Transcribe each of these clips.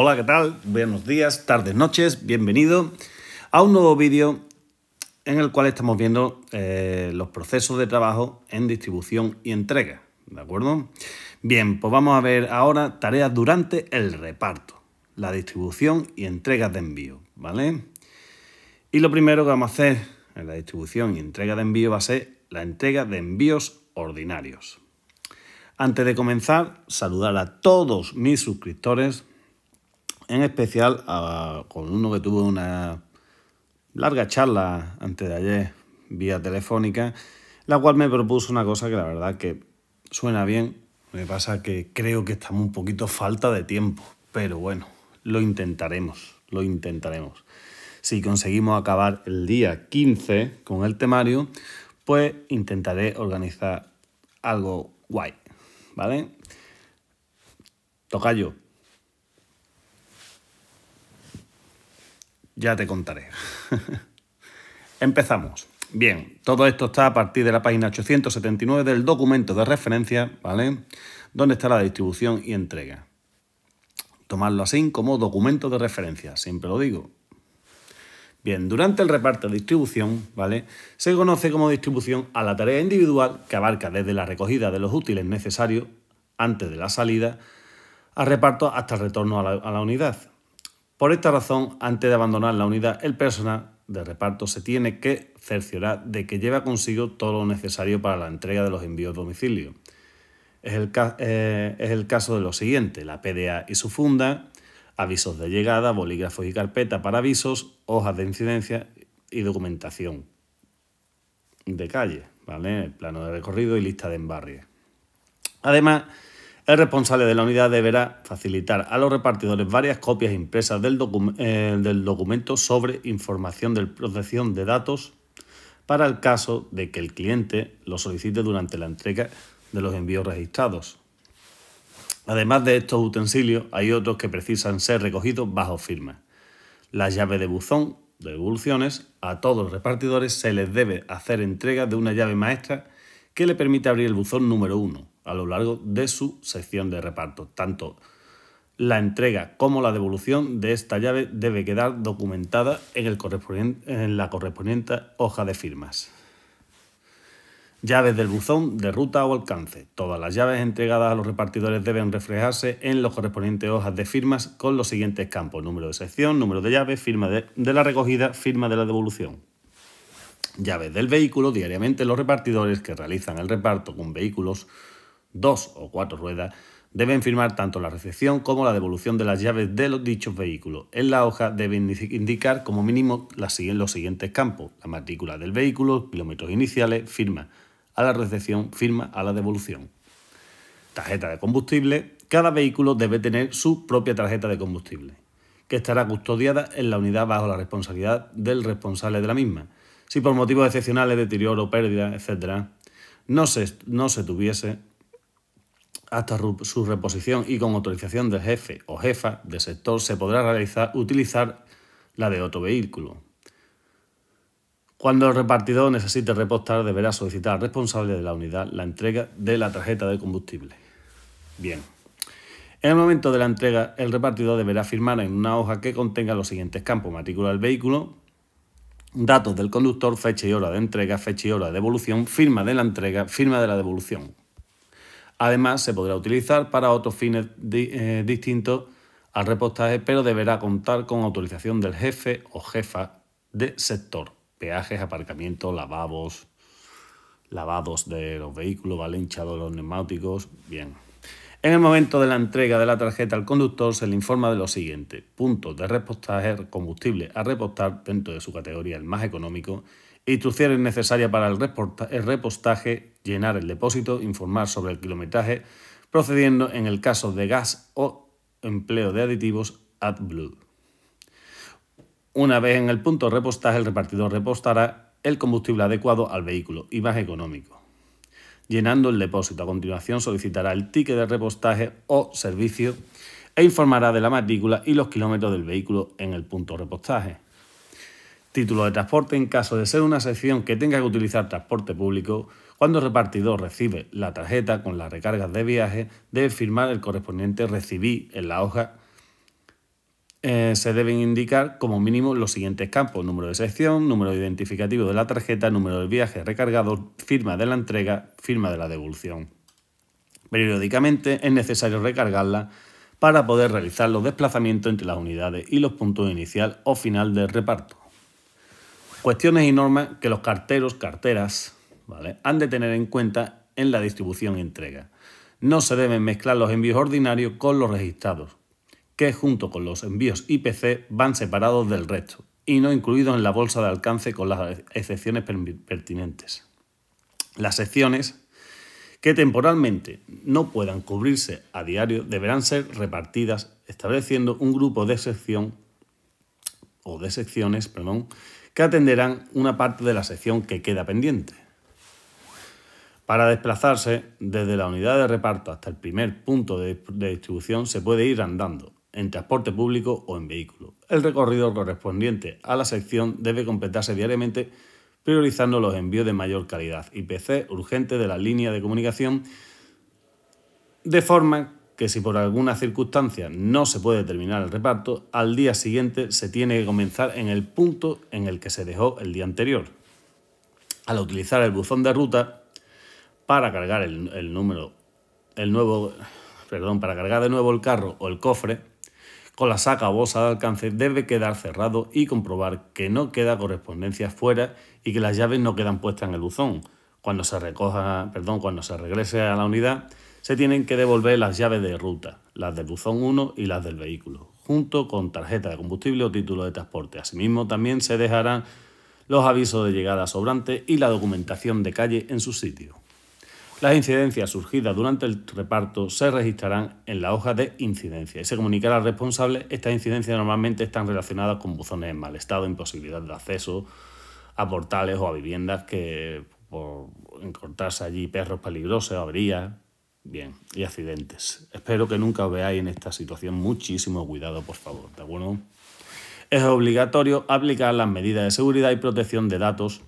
Hola, ¿qué tal? Buenos días, tardes, noches, bienvenido a un nuevo vídeo en el cual estamos viendo eh, los procesos de trabajo en distribución y entrega, ¿de acuerdo? Bien, pues vamos a ver ahora tareas durante el reparto, la distribución y entrega de envío, ¿vale? Y lo primero que vamos a hacer en la distribución y entrega de envío va a ser la entrega de envíos ordinarios. Antes de comenzar, saludar a todos mis suscriptores en especial con uno que tuvo una larga charla antes de ayer vía telefónica, la cual me propuso una cosa que la verdad que suena bien, me pasa que creo que estamos un poquito falta de tiempo, pero bueno, lo intentaremos, lo intentaremos. Si conseguimos acabar el día 15 con el temario, pues intentaré organizar algo guay, ¿vale? Toca yo. Ya te contaré. Empezamos. Bien, todo esto está a partir de la página 879 del documento de referencia, ¿vale? Donde está la distribución y entrega. Tomadlo así como documento de referencia, siempre lo digo. Bien, durante el reparto de distribución, ¿vale? Se conoce como distribución a la tarea individual que abarca desde la recogida de los útiles necesarios antes de la salida al reparto hasta el retorno a la, a la unidad. Por esta razón, antes de abandonar la unidad, el personal de reparto se tiene que cerciorar de que lleva consigo todo lo necesario para la entrega de los envíos a domicilio. Es el, eh, caso de lo siguiente, la PDA y su funda, avisos de llegada, bolígrafos y carpeta para avisos, hojas de incidencia y documentación de calle, plano de recorrido y lista de embarries. Además, el responsable de la unidad deberá facilitar a los repartidores varias copias impresas del, eh, documento sobre información de protección de datos para el caso de que el cliente lo solicite durante la entrega de los envíos registrados. Además de estos utensilios, hay otros que precisan ser recogidos bajo firma. La llave de buzón de devoluciones, a todos los repartidores se les debe hacer entrega de una llave maestra que le permite abrir el buzón número 1 a lo largo de su sección de reparto. Tanto la entrega como la devolución de esta llave debe quedar documentada en, el en la correspondiente hoja de firmas. Llaves del buzón de ruta o alcance. Todas las llaves entregadas a los repartidores deben reflejarse en las correspondientes hojas de firmas con los siguientes campos. Número de sección, número de llave, firma de la recogida, firma de la devolución. Llaves del vehículo. Diariamente los repartidores que realizan el reparto con vehículos dos o cuatro ruedas, deben firmar tanto la recepción como la devolución de las llaves de los dichos vehículos. En la hoja deben indicar como mínimo los siguientes campos, la matrícula del vehículo, kilómetros iniciales, firma a la recepción, firma a la devolución. Tarjeta de combustible. Cada vehículo debe tener su propia tarjeta de combustible, que estará custodiada en la unidad bajo la responsabilidad del responsable de la misma. Si por motivos excepcionales, deterioro, pérdida, etc., no no se tuviese, hasta su reposición y con autorización del jefe o jefa de sector se podrá realizar, utilizar la de otro vehículo. Cuando el repartidor necesite repostar deberá solicitar al responsable de la unidad la entrega de la tarjeta de combustible. Bien. En el momento de la entrega, el repartidor deberá firmar en una hoja que contenga los siguientes campos. Matrícula del vehículo, datos del conductor, fecha y hora de entrega, fecha y hora de devolución, firma de la entrega, firma de la devolución. Además, se podrá utilizar para otros fines eh, distintos al repostaje, pero deberá contar con autorización del jefe o jefa de sector. Peajes, aparcamientos, lavabos, lavados de los vehículos, ¿vale? de los neumáticos. Bien. En el momento de la entrega de la tarjeta al conductor se le informa de lo siguiente. Puntos de repostaje, combustible a repostar dentro de su categoría el más económico Instrucción es necesaria para el, repostaje, llenar el depósito, informar sobre el kilometraje, procediendo en el caso de gas o empleo de aditivos AdBlue. Una vez en el punto de repostaje, el repartidor repostará el combustible adecuado al vehículo y más económico, llenando el depósito. A continuación solicitará el ticket de repostaje o servicio e informará de la matrícula y los kilómetros del vehículo en el punto de repostaje título de transporte en caso de ser una sección que tenga que utilizar transporte público, cuando el repartidor recibe la tarjeta con las recargas de viaje, debe firmar el correspondiente recibí en la hoja. Eh, se deben indicar como mínimo los siguientes campos, número de sección, número identificativo de la tarjeta, número de viaje recargado, firma de la entrega, firma de la devolución. Periódicamente es necesario recargarla para poder realizar los desplazamientos entre las unidades y los puntos inicial o final del reparto. Cuestiones y normas que los carteros, carteras, han de tener en cuenta en la distribución y entrega. No se deben mezclar los envíos ordinarios con los registrados, que junto con los envíos IPC van separados del resto y no incluidos en la bolsa de alcance con las excepciones pertinentes. Las secciones que temporalmente no puedan cubrirse a diario deberán ser repartidas estableciendo un grupo de sección o de secciones, perdón, que atenderán una parte de la sección que queda pendiente. Para desplazarse desde la unidad de reparto hasta el primer punto de, distribución se puede ir andando, en transporte público o en vehículo. El recorrido correspondiente a la sección debe completarse diariamente priorizando los envíos de mayor calidad y PC urgente de la línea de comunicación de forma que si por alguna circunstancia no se puede terminar el reparto, al día siguiente se tiene que comenzar en el punto en el que se dejó el día anterior. Al utilizar el buzón de ruta para cargar el, número, el nuevo, perdón, para cargar de nuevo el carro o el cofre, con la saca o bolsa de alcance debe quedar cerrado y comprobar que no queda correspondencia fuera y que las llaves no quedan puestas en el buzón. Cuando se recoja, perdón, cuando se regrese a la unidad, se tienen que devolver las llaves de ruta, las del buzón 1 y las del vehículo, junto con tarjeta de combustible o título de transporte. Asimismo, también se dejarán los avisos de llegada sobrante y la documentación de calle en su sitio. Las incidencias surgidas durante el reparto se registrarán en la hoja de incidencia y se comunicará al responsable. Estas incidencias normalmente están relacionadas con buzones en mal estado, imposibilidad de acceso a portales o a viviendas que por encontrarse allí perros peligrosos, averías, Bien, y accidentes. Espero que nunca os veáis en esta situación. Muchísimo cuidado, por favor, ¿de acuerdo? Es obligatorio aplicar las medidas de seguridad y protección de datos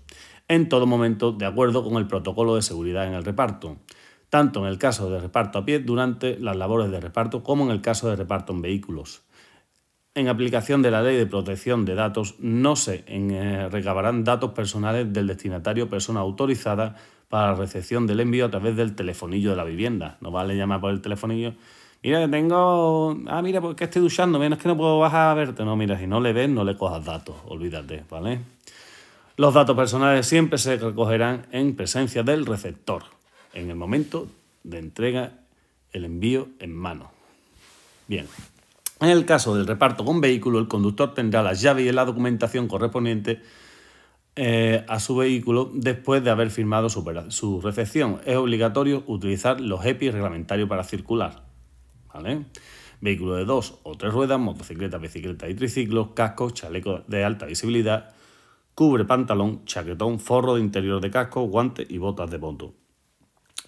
en todo momento de acuerdo con el protocolo de seguridad en el reparto, tanto en el caso de reparto a pie durante las labores de reparto como en el caso de reparto en vehículos. En aplicación de la Ley de Protección de Datos no se eh, recabarán datos personales del destinatario, persona autorizada para la recepción del envío a través del telefonillo de la vivienda. No vale llamar por el telefonillo. Mira, que tengo. Ah, mira, porque pues estoy duchando. menos es que no puedo bajar a verte. No, mira, si no le ves, no le cojas datos, olvídate, ¿vale? Los datos personales siempre se recogerán en presencia del receptor, en el momento de entrega el envío en mano. Bien. En el caso del reparto con vehículo, el conductor tendrá las llaves y la documentación correspondiente eh, a su vehículo después de haber firmado su, recepción. Es obligatorio utilizar los EPI reglamentarios para circular. Vehículo de dos o tres ruedas, motocicletas, bicicleta y triciclo, casco, chaleco de alta visibilidad, cubre pantalón, chaquetón, forro de interior de casco, guantes y botas de moto.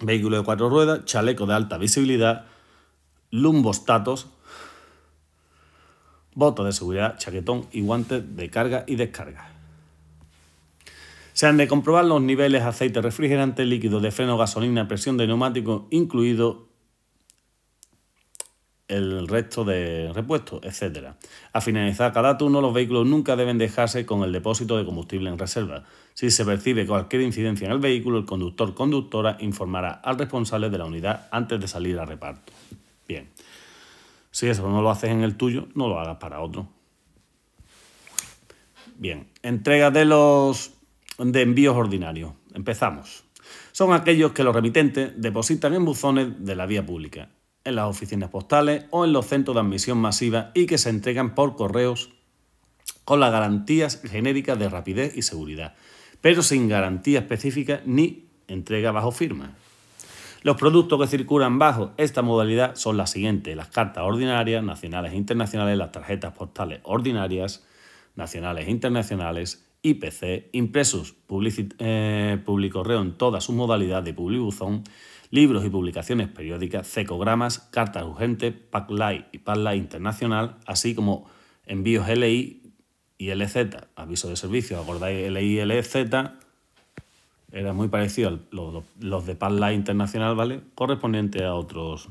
Vehículo de cuatro ruedas, chaleco de alta visibilidad, lumbostatos, botas de seguridad, chaquetón y guantes de carga y descarga. Se han de comprobar los niveles aceite refrigerante líquido, de freno, gasolina, presión de neumático, incluido el resto de repuestos, etc. A finalizar cada turno, los vehículos nunca deben dejarse con el depósito de combustible en reserva. Si se percibe cualquier incidencia en el vehículo, el conductor conductora informará al responsable de la unidad antes de salir a reparto. Bien. Si eso no lo haces en el tuyo, no lo hagas para otro. Bien. Entrega de los de envíos ordinarios. Empezamos. Son aquellos que los remitentes depositan en buzones de la vía pública, en las oficinas postales o en los centros de admisión masiva y que se entregan por correos con las garantías genéricas de rapidez y seguridad, pero sin garantía específica ni entrega bajo firma. Los productos que circulan bajo esta modalidad son las siguientes, las cartas ordinarias, nacionales e internacionales, las tarjetas postales ordinarias, nacionales e internacionales IPC, impresos publicorreo eh, en toda su modalidad de publibuzón, libros y publicaciones periódicas, cecogramas, cartas urgentes, PACLAI y PACLAI internacional, así como envíos LI y LZ, aviso de servicio, acordáis LI y LZ, era muy parecido a los, de PACLAI internacional, ¿vale? Correspondiente a otros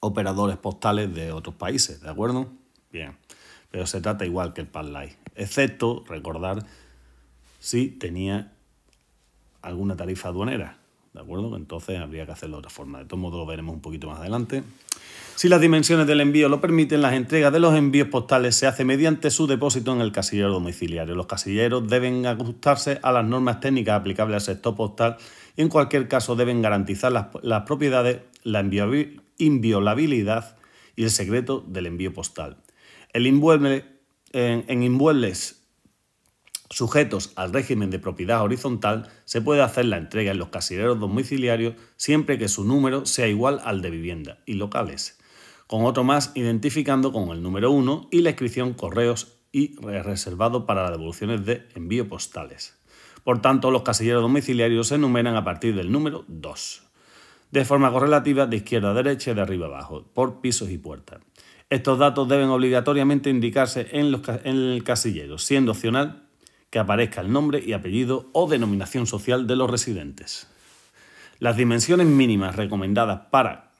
operadores postales de otros países, ¿de acuerdo? Bien, pero se trata igual que el PACLAI excepto, recordar, si tenía alguna tarifa aduanera. ¿De acuerdo? Entonces habría que hacerlo de otra forma. De todos modos lo veremos un poquito más adelante. Si las dimensiones del envío lo permiten, las entregas de los envíos postales se hace mediante su depósito en el casillero domiciliario. Los casilleros deben ajustarse a las normas técnicas aplicables al sector postal y en cualquier caso deben garantizar las, propiedades, la inviolabilidad y el secreto del envío postal. El inmueble en, inmuebles sujetos al régimen de propiedad horizontal, se puede hacer la entrega en los casilleros domiciliarios siempre que su número sea igual al de vivienda y locales, con otro más identificando con el número 1 y la inscripción correos y reservado para las devoluciones de envío postales. Por tanto, los casilleros domiciliarios se enumeran a partir del número 2, de forma correlativa de izquierda a derecha y de arriba a abajo, por pisos y puertas. Estos datos deben obligatoriamente indicarse en, en el casillero, siendo opcional que aparezca el nombre y apellido o denominación social de los residentes. Las dimensiones mínimas recomendadas para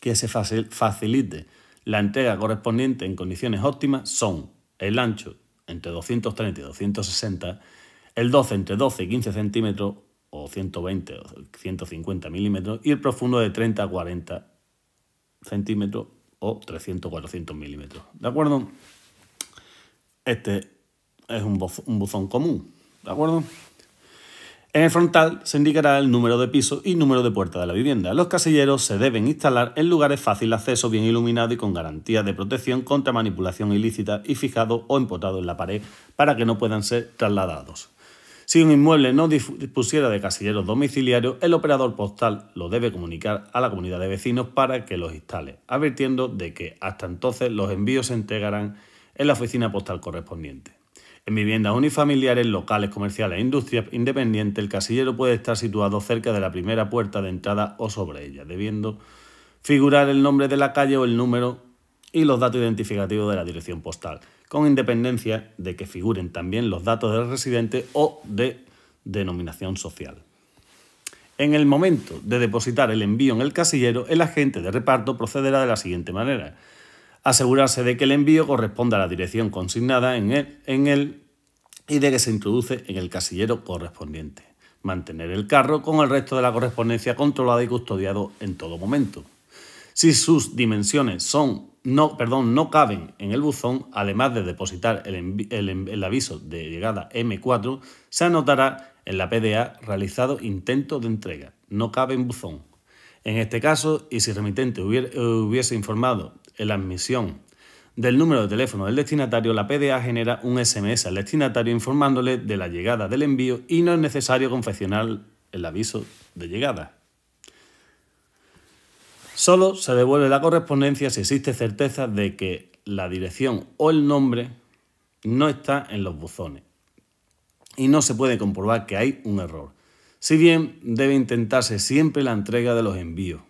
que se facilite la entrega correspondiente en condiciones óptimas son el ancho entre 230 y 260, el 12 entre 12 y 15 centímetros o 120 o 150 milímetros y el profundo de 30 a 40 centímetros o 300-400 milímetros. ¿De acuerdo? Este es un, buzón común. ¿De acuerdo? En el frontal se indicará el número de piso y número de puerta de la vivienda. Los casilleros se deben instalar en lugares fácil acceso, bien iluminados y con garantía de protección contra manipulación ilícita y fijado o empotado en la pared para que no puedan ser trasladados. Si un inmueble no dispusiera de casilleros domiciliarios, el operador postal lo debe comunicar a la comunidad de vecinos para que los instale, advirtiendo de que hasta entonces los envíos se entregarán en la oficina postal correspondiente. En viviendas unifamiliares, locales comerciales e industrias independientes, el casillero puede estar situado cerca de la primera puerta de entrada o sobre ella, debiendo figurar el nombre de la calle o el número y los datos identificativos de la dirección postal con independencia de que figuren también los datos del residente o de denominación social. En el momento de depositar el envío en el casillero, el agente de reparto procederá de la siguiente manera. Asegurarse de que el envío corresponda a la dirección consignada en él, y de que se introduce en el casillero correspondiente. Mantener el carro con el resto de la correspondencia controlada y custodiado en todo momento. Si sus dimensiones son no, perdón, no caben en el buzón, además de depositar el, aviso de llegada M4, se anotará en la PDA realizado intento de entrega. No cabe en buzón. En este caso, y si el remitente eh, hubiese informado en la admisión del número de teléfono del destinatario, la PDA genera un SMS al destinatario informándole de la llegada del envío y no es necesario confeccionar el aviso de llegada. Solo se devuelve la correspondencia si existe certeza de que la dirección o el nombre no está en los buzones y no se puede comprobar que hay un error, si bien debe intentarse siempre la entrega de los envíos,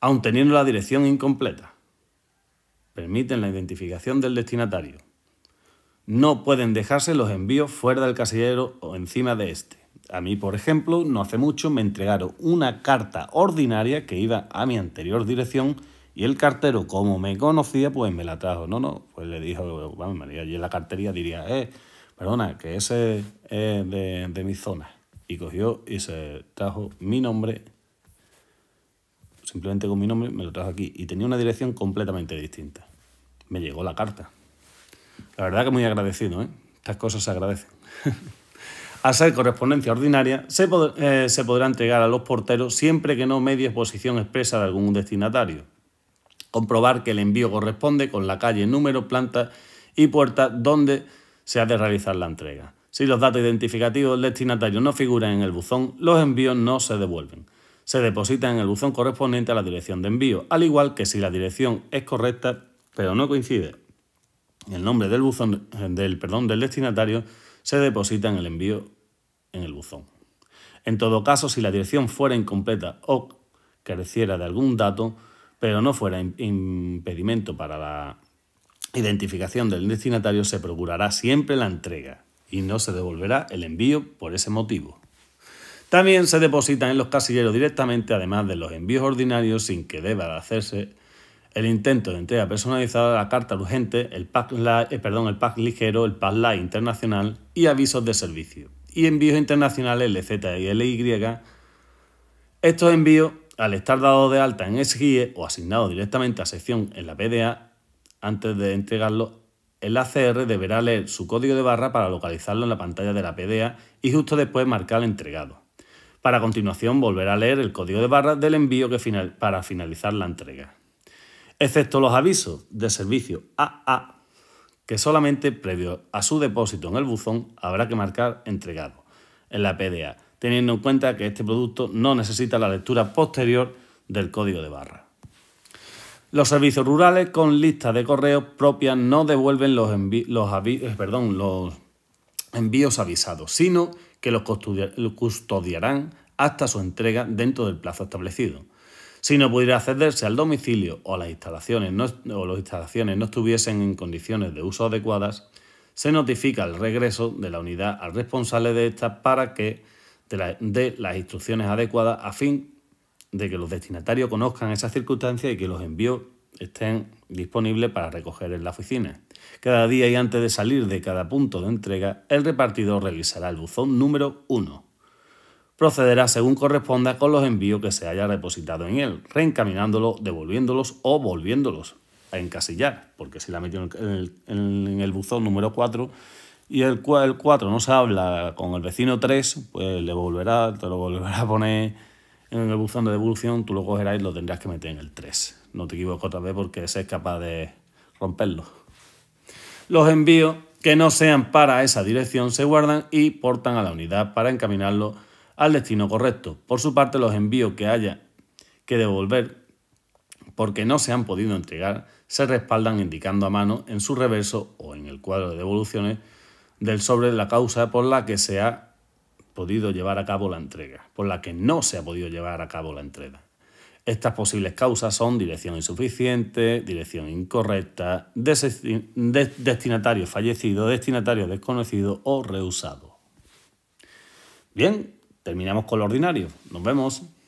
aun teniendo la dirección incompleta. Permiten la identificación del destinatario. No pueden dejarse los envíos fuera del casillero o encima de este. A mí, por ejemplo, no hace mucho me entregaron una carta ordinaria que iba a mi anterior dirección y el cartero, como me conocía, pues me la trajo. No, no, pues le dijo, vamos, María, en la cartería diría, eh, perdona, que ese es de, de mi zona. Y cogió y se trajo mi nombre, simplemente con mi nombre, me lo trajo aquí. Y tenía una dirección completamente distinta. Me llegó la carta. La verdad que muy agradecido, ¿eh? Estas cosas se agradecen. A ser correspondencia ordinaria, eh, se, podrá entregar a los porteros siempre que no medie exposición expresa de algún destinatario. Comprobar que el envío corresponde con la calle, número, planta y puerta donde se ha de realizar la entrega. Si los datos identificativos del destinatario no figuran en el buzón, los envíos no se devuelven. Se depositan en el buzón correspondiente a la dirección de envío, al igual que si la dirección es correcta, pero no coincide el nombre del buzón del perdón del destinatario se depositan el envío en el buzón. En todo caso, si la dirección fuera incompleta o careciera de algún dato, pero no fuera impedimento para la identificación del destinatario, se procurará siempre la entrega y no se devolverá el envío por ese motivo. También se depositan en los casilleros directamente, además de los envíos ordinarios, sin que deba hacerse el intento de entrega personalizada, la carta urgente, el pack, la, eh, el ligero, el pack light internacional y avisos de servicio. Y envíos internacionales LZ y LY. Estos envíos, al estar dados de alta en SGIE o asignados directamente a sección en la PDA, antes de entregarlo, el ACR deberá leer su código de barra para localizarlo en la pantalla de la PDA y justo después marcar el entregado. Para continuación volverá a leer el código de barra del envío que para finalizar la entrega excepto los avisos de servicio AA, que solamente previo a su depósito en el buzón habrá que marcar entregado en la PDA, teniendo en cuenta que este producto no necesita la lectura posterior del código de barra. Los servicios rurales con lista de correos propias no devuelven los eh, envíos avisados, sino que los custodiarán hasta su entrega dentro del plazo establecido si no pudiera accederse al domicilio o las instalaciones no, o instalaciones no estuviesen en condiciones de uso adecuadas, se notifica el regreso de la unidad al responsable de estas para que dé las instrucciones adecuadas a fin de que los destinatarios conozcan esas circunstancias y que los envíos estén disponibles para recoger en la oficina. Cada día y antes de salir de cada punto de entrega, el repartidor revisará el buzón número 1 procederá según corresponda con los envíos que se haya depositado en él, reencaminándolos, devolviéndolos o volviéndolos a encasillar, porque si la metió en el, buzón número 4 y el, el 4 no se habla con el vecino 3, pues le volverá, te lo volverá a poner en el buzón de devolución, tú lo cogerás y lo tendrás que meter en el 3. No te equivoco otra vez porque ese es capaz de romperlo. Los envíos que no sean para esa dirección se guardan y portan a la unidad para encaminarlo al destino correcto. Por su parte, los envíos que haya que devolver porque no se han podido entregar se respaldan indicando a mano en su reverso o en el cuadro de devoluciones del sobre la causa por la que se ha podido llevar a cabo la entrega, por la que no se ha podido llevar a cabo la entrega. Estas posibles causas son dirección insuficiente, dirección incorrecta, destinatario fallecido, destinatario desconocido o rehusado. Bien, terminamos con lo ordinario. Nos vemos.